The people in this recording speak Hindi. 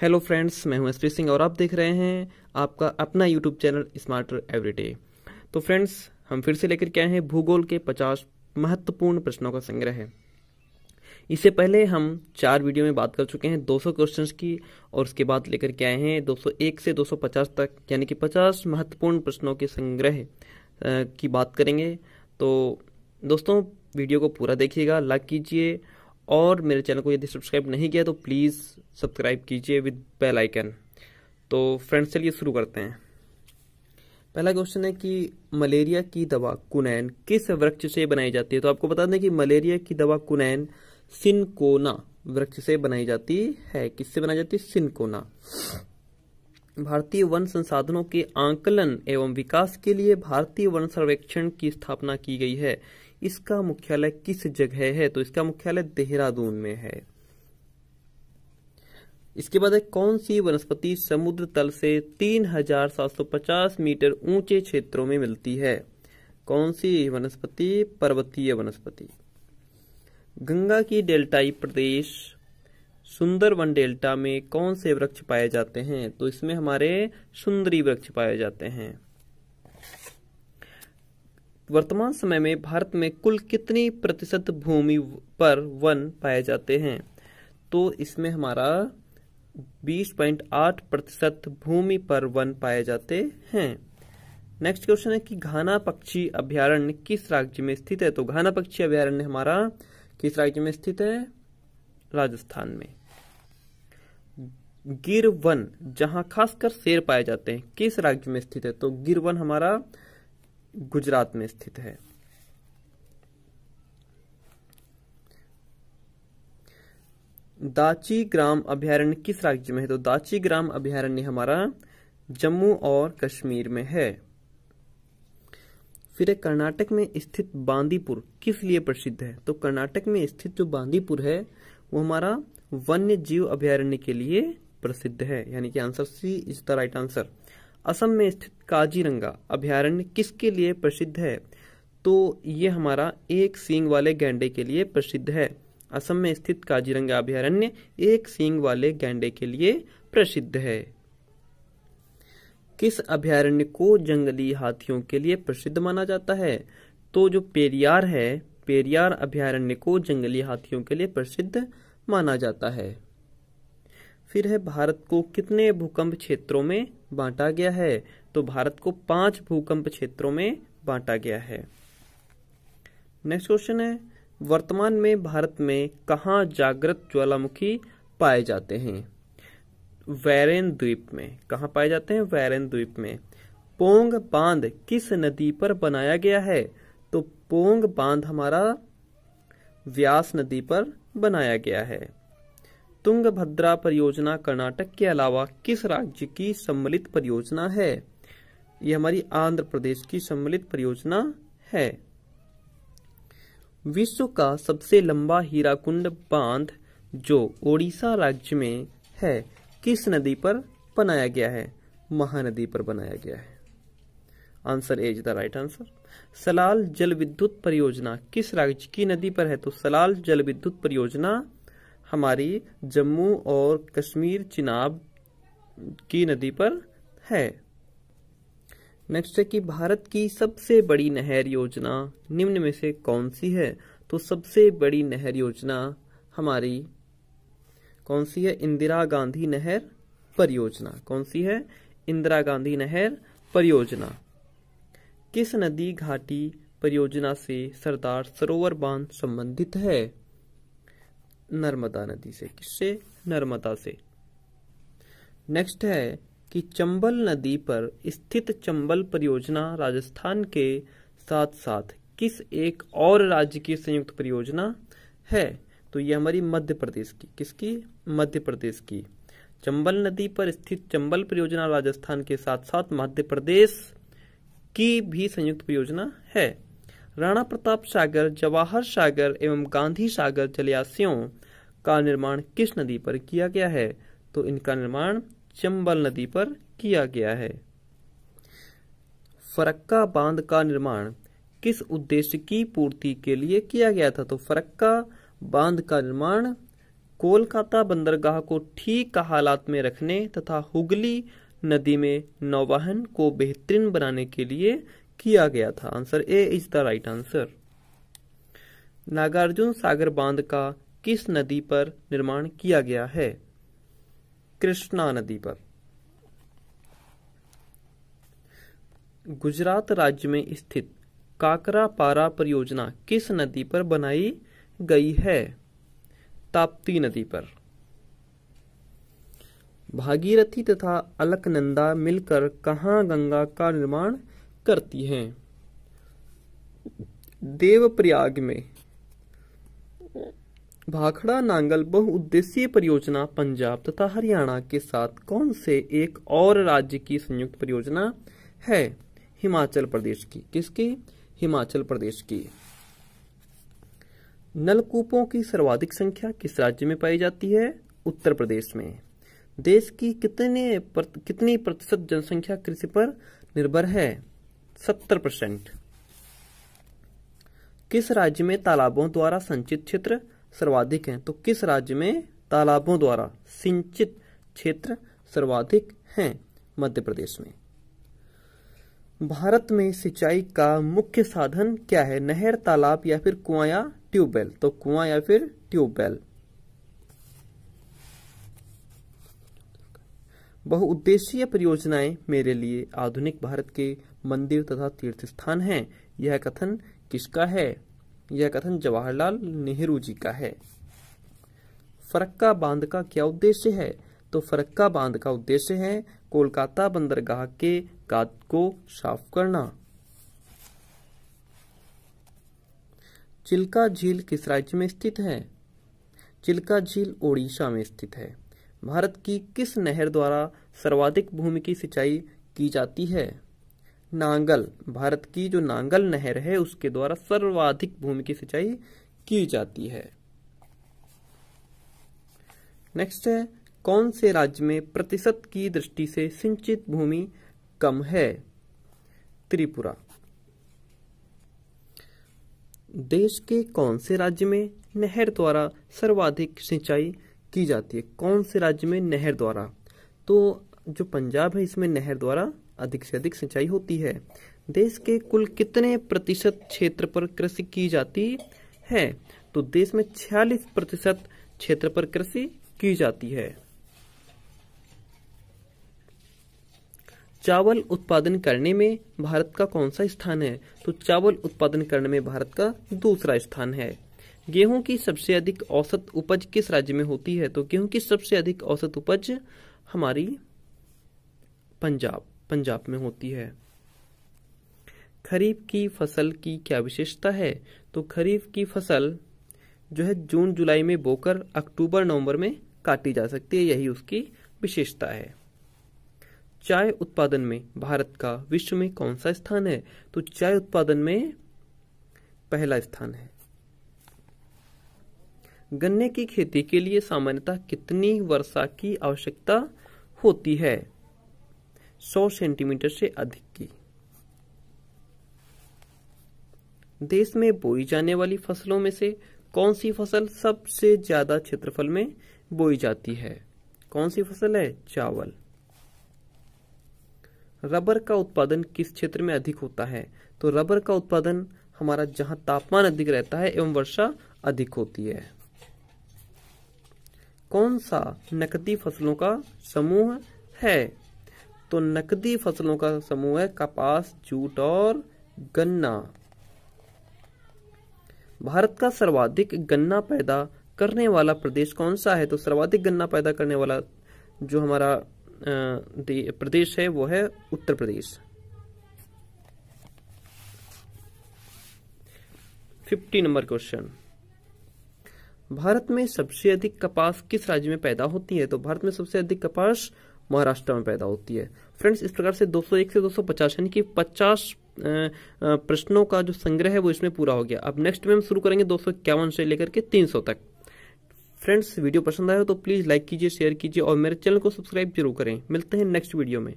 हेलो फ्रेंड्स मैं हूं एसपी सिंह और आप देख रहे हैं आपका अपना यूट्यूब चैनल स्मार्टर एवरीडे तो फ्रेंड्स हम फिर से लेकर के आए हैं भूगोल के 50 महत्वपूर्ण प्रश्नों का संग्रह है इससे पहले हम चार वीडियो में बात कर चुके हैं 200 क्वेश्चंस की और उसके बाद लेकर के आए हैं 201 से 250 तक यानी कि 50 महत्वपूर्ण प्रश्नों के संग्रह की बात करेंगे तो दोस्तों वीडियो को पूरा देखिएगा लाइक कीजिए और मेरे चैनल को यदि सब्सक्राइब नहीं किया तो प्लीज़ सब्सक्राइब कीजिए विद बेल आइकन तो फ्रेंड्स चलिए शुरू करते हैं पहला क्वेश्चन है कि मलेरिया की दवा कुनैन किस वृक्ष से बनाई जाती है तो आपको बता दें कि मलेरिया की दवा कुनैन सिनकोना वृक्ष से बनाई जाती है किससे बनाई जाती है सिनकोना भारतीय वन संसाधनों के आंकलन एवं विकास के लिए भारतीय वन सर्वेक्षण की स्थापना की गई है इसका मुख्यालय किस जगह है तो इसका मुख्यालय देहरादून में है इसके बाद कौन सी वनस्पति समुद्र तल से 3750 मीटर ऊंचे क्षेत्रों में मिलती है कौन सी वनस्पति पर्वतीय वनस्पति गंगा की डेल्टाई प्रदेश सुंदरवन डेल्टा में कौन से वृक्ष पाए जाते हैं तो इसमें हमारे सुंदरी वृक्ष पाए जाते हैं वर्तमान समय में भारत में कुल कितनी प्रतिशत भूमि पर वन पाए जाते हैं तो इसमें हमारा 20.8 प्रतिशत भूमि पर वन पाए जाते हैं नेक्स्ट क्वेश्चन है कि घाना पक्षी अभ्यारण्य किस राज्य में स्थित है तो घाना पक्षी अभ्यारण्य हमारा किस राज्य में स्थित है राजस्थान में गिर वन जहां खासकर शेर पाए जाते हैं किस राज्य में स्थित है तो गिर वन हमारा गुजरात में स्थित है दाची ग्राम अभ्यारण्य किस राज्य में है तो दाची ग्राम अभ्यारण्य हमारा जम्मू और कश्मीर में है फिर कर्नाटक में स्थित बांदीपुर किस लिए प्रसिद्ध है तो कर्नाटक में स्थित जो बांदीपुर है वो हमारा वन्य जीव अभ्यारण्य के लिए प्रसिद्ध है यानी कि answer C is the right answer Assam में स्थित काजीरंगा अभ्यारण्य किसके लिए प्रसिद्ध है तो ये हमारा एक सींग वाले गैंडे के लिए प्रसिद्ध है असम में स्थित काजीरंगा अभ्यारण्य एक सींग वाले गैंडे के लिए प्रसिद्ध है किस अभ्यारण्य को जंगली हाथियों के लिए प्रसिद्ध माना जाता है तो जो पेरियार है पेरियार अभ्यारण्य को जंगली हाथियों के लिए प्रसिद्ध माना जाता है फिर है भारत को कितने भूकंप क्षेत्रों में बांटा गया है तो भारत को पांच भूकंप क्षेत्रों में बांटा गया है नेक्स्ट क्वेश्चन है वर्तमान में भारत में कहा जागृत ज्वालामुखी पाए जाते हैं वैरेन द्वीप में कहा पाए जाते हैं वैरेन द्वीप में पोंग बांध किस नदी पर बनाया गया है तो पोंग बांध हमारा व्यास नदी पर बनाया गया है तुंगभद्रा परियोजना कर्नाटक के अलावा किस राज्य की सम्मिलित परियोजना है ये हमारी आंध्र प्रदेश की सम्मिलित परियोजना है विश्व का सबसे लंबा हीराकुंड बांध जो ओडिशा राज्य में है किस नदी पर बनाया गया है महानदी पर बनाया गया है आंसर एज is the right answer Salal जल विद्युत परियोजना किस राज्य की नदी पर है तो सलाल जल विद्युत परियोजना हमारी जम्मू और कश्मीर चिनाब की नदी पर है नेक्स्ट है कि भारत की सबसे बड़ी नहर योजना निम्न में से कौन सी है तो सबसे बड़ी नहर योजना हमारी कौन सी है इंदिरा गांधी नहर परियोजना कौन सी है इंदिरा गांधी नहर परियोजना किस नदी घाटी परियोजना से सरदार सरोवर बांध संबंधित है नर्मदा नदी से किससे नर्मदा से नेक्स्ट है कि चंबल नदी पर स्थित चंबल परियोजना राजस्थान के साथ साथ किस एक और राज्य की संयुक्त परियोजना है तो ये हमारी मध्य प्रदेश की किसकी मध्य प्रदेश की चंबल नदी पर स्थित चंबल परियोजना राजस्थान के साथ साथ मध्य प्रदेश की भी संयुक्त परियोजना है राणा प्रताप सागर जवाहर सागर एवं गांधी सागर जलाशयों का निर्माण किस नदी पर किया गया है तो इनका निर्माण चंबल नदी पर किया गया है फरक्का बांध का निर्माण किस उद्देश्य की पूर्ति के लिए किया गया था तो फरक्का बांध का निर्माण कोलकाता बंदरगाह को ठीक हालात में रखने तथा हुगली नदी में नौवाहन को बेहतरीन बनाने के लिए किया गया था answer A is the right answer Nagarjuna Sagar बांध का किस नदी पर निर्माण किया गया है कृष्णा नदी पर गुजरात राज्य में स्थित काकरा पारा परियोजना किस नदी पर बनाई गई है ताप्ती नदी पर भागीरथी तथा अलकनंदा मिलकर कहा गंगा का निर्माण करती हैं देवप्रयाग में भाखड़ा नांगल बहुउद्देशीय परियोजना पंजाब तथा हरियाणा के साथ कौन से एक और राज्य की संयुक्त परियोजना है हिमाचल प्रदेश की किसकी हिमाचल प्रदेश की नलकूपों की सर्वाधिक संख्या किस राज्य में पाई जाती है उत्तर प्रदेश में देश की कितने पर, कितनी प्रतिशत जनसंख्या कृषि पर निर्भर है सत्तर परसेंट किस राज्य में तालाबों द्वारा संचित क्षेत्र सर्वाधिक हैं तो किस राज्य में तालाबों द्वारा सिंचित क्षेत्र सर्वाधिक हैं मध्य प्रदेश में भारत में सिंचाई का मुख्य साधन क्या है नहर तालाब या फिर कुआं या ट्यूबवेल तो कुआं या फिर ट्यूबवेल बहुउद्देशीय परियोजनाएं मेरे लिए आधुनिक भारत के मंदिर तथा तीर्थ स्थान हैं यह कथन किसका है यह कथन जवाहरलाल नेहरू जी का है फरक्का बांध का क्या उद्देश्य है तो फरक्का बांध का उद्देश्य है कोलकाता बंदरगाह के गाद को साफ करना चिल्का झील किस राज्य में स्थित है चिल्का झील ओडिशा में स्थित है भारत की किस नहर द्वारा सर्वाधिक भूमि की सिंचाई की जाती है नांगल भारत की जो नांगल नहर है उसके द्वारा सर्वाधिक भूमि की सिंचाई की जाती है नेक्स्ट है कौन से राज्य में प्रतिशत की दृष्टि से सिंचित भूमि कम है त्रिपुरा देश के कौन से राज्य में नहर द्वारा सर्वाधिक सिंचाई की जाती है कौन से राज्य में नहर द्वारा तो जो पंजाब है इसमें नहर द्वारा अधिक से अधिक सिंचाई होती है देश के कुल कितने प्रतिशत क्षेत्र पर कृषि की जाती है तो देश में 46 प्रतिशत क्षेत्र पर कृषि की जाती है चावल उत्पादन करने में भारत का कौन सा स्थान है तो चावल उत्पादन करने में भारत का दूसरा स्थान है गेहूं की सबसे अधिक औसत उपज किस राज्य में होती है तो गेहूं की सबसे अधिक औसत उपज हमारी पंजाब पंजाब में होती है खरीफ की फसल की क्या विशेषता है तो खरीफ की फसल जो है जून जुलाई में बोकर अक्टूबर नवंबर में काटी जा सकती है यही उसकी विशेषता है चाय उत्पादन में भारत का विश्व में कौन सा स्थान है तो चाय उत्पादन में पहला स्थान है गन्ने की खेती के लिए सामान्यतः कितनी वर्षा की आवश्यकता होती है 100 सेंटीमीटर से अधिक की देश में बोई जाने वाली फसलों में से कौन सी फसल सबसे ज्यादा क्षेत्रफल में बोई जाती है कौन सी फसल है चावल रबर का उत्पादन किस क्षेत्र में अधिक होता है तो रबर का उत्पादन हमारा जहां तापमान अधिक रहता है एवं वर्षा अधिक होती है कौन सा नकदी फसलों का समूह है तो नकदी फसलों का समूह है कपास जूट और गन्ना भारत का सर्वाधिक गन्ना पैदा करने वाला प्रदेश कौन सा है तो सर्वाधिक गन्ना पैदा करने वाला जो हमारा प्रदेश है वो है उत्तर प्रदेश 50 नंबर क्वेश्चन भारत में सबसे अधिक कपास किस राज्य में पैदा होती है तो भारत में सबसे अधिक कपास महाराष्ट्र में पैदा होती है फ्रेंड्स इस प्रकार से 201 से 250 यानी कि 50 प्रश्नों का जो संग्रह है वो इसमें पूरा हो गया अब नेक्स्ट में हम शुरू करेंगे दो से लेकर के 300 तक फ्रेंड्स वीडियो पसंद आया हो तो प्लीज़ लाइक कीजिए शेयर कीजिए और मेरे चैनल को सब्सक्राइब जरूर करें मिलते हैं नेक्स्ट वीडियो में